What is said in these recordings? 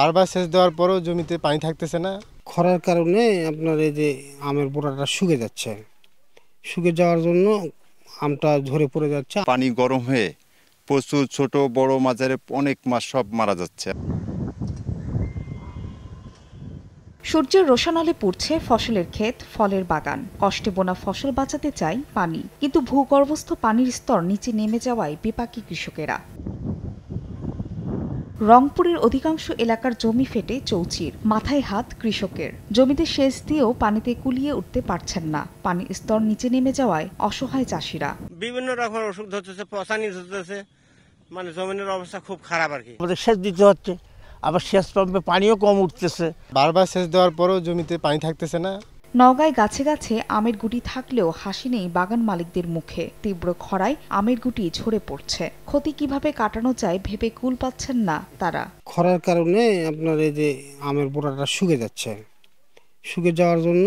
বারবার সেচ দেওয়ার পরও জমিতে পানি থাকতেছে না খরার কারণে আপনার এই যে আমের পোড়াটা শুকে যাচ্ছে শুকে যাওয়ার জন্য আমটা ঝরে পড়ে যাচ্ছে পানি গরম হয়ে প্রচুর ছোট বড় মাঝারে অনেক মাস সব মারা যাচ্ছে সূর্যের রোশন আলে পড়ছে ফসলের ক্ষেত ফলের বাগান কষ্টে বোনা ফসল বাঁচাতে চাই পানি কিন্তু ভূগর্ভস্থ পানির স্তর নিচে নেমে যাওয়ায় বিপাকী কৃষকেরা রংপুরের অধিকাংশ এলাকার জমি ফেটে চৌচির মাথায় হাত কৃষকের জমিতে সেচ দিয়েও পানিতে কুলিয়ে উঠতে পারছেন না পানির স্তর নিচে নেমে যাওয়ায় অসহায় চাষিরা বিভিন্ন রকম ওষুধ ধরতেছে পচানি ধরতেছে মানে জমিনের অবস্থা খুব খারাপ আর কি আমাদের সেচ দিতে হচ্ছে আবার সেচ পাম্পে পানিও কম উঠতেছে বারবার সেচ দেওয়ার পরও জমিতে পানি থাকতেছে না নওগাঁয় গাছে গাছে আমের গুটি থাকলেও হাসি নেই বাগান মালিকদের মুখে তীব্র খরায় আমের গুটি ঝরে পড়ছে ক্ষতি কিভাবে কাটানো যায় ভেবে কুল পাচ্ছেন না তারা খরার কারণে আপনার এই যে আমের বোড়াটা শুকে যাচ্ছে শুকে যাওয়ার জন্য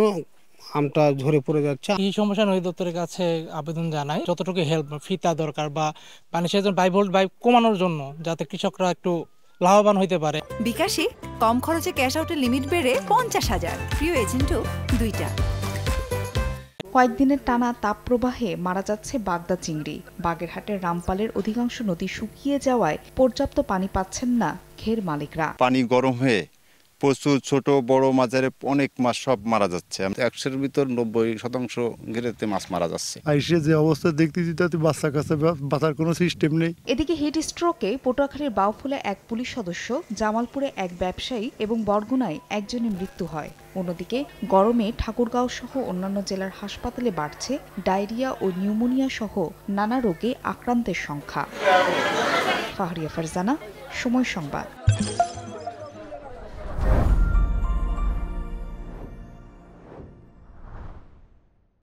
আমটা ঝরে পড়ে যাচ্ছে এই সমস্যা নদী দপ্তরের কাছে আবেদন জানাই যতটুকু হেল্প ফিতা দরকার বা পানি সেজন বাইভোল্ট বাই কমানোর জন্য যাতে কৃষকরা একটু লাভবান হইতে পারে বিকাশে কম খরচে ক্যাশ আউটের লিমিট বেড়ে পঞ্চাশ হাজার প্রিয় এজেন্টও দুইটা কয়েকদিনের টানা তাপ প্রবাহে মারা যাচ্ছে বাগদা চিংড়ি বাগেরহাটের রামপালের অধিকাংশ নদী শুকিয়ে যাওয়ায় পর্যাপ্ত পানি পাচ্ছেন না ঘের মালিকরা পানি গরম হয়ে প্রচুর ছোট বড় মাঝারে অনেক মাছ সব মারা যাচ্ছে একশোর ভিতর নব্বই শতাংশ ঘেরেতে মাছ মারা যাচ্ছে আইসে যে অবস্থা দেখতেছি তাতে বাচ্চা কাছে বাঁচার কোনো সিস্টেম নেই এদিকে হিট স্ট্রোকে পটুয়াখালীর বাউফুলে এক পুলিশ সদস্য জামালপুরে এক ব্যবসায়ী এবং বরগুনায় একজনের মৃত্যু হয় অন্যদিকে গরমে ঠাকুরগাঁও সহ অন্যান্য জেলার হাসপাতালে বাড়ছে ডায়রিয়া ও নিউমোনিয়া সহ নানা রোগে আক্রান্তের সংখ্যা ফাহরিয়া ফারজানা সময় সংবাদ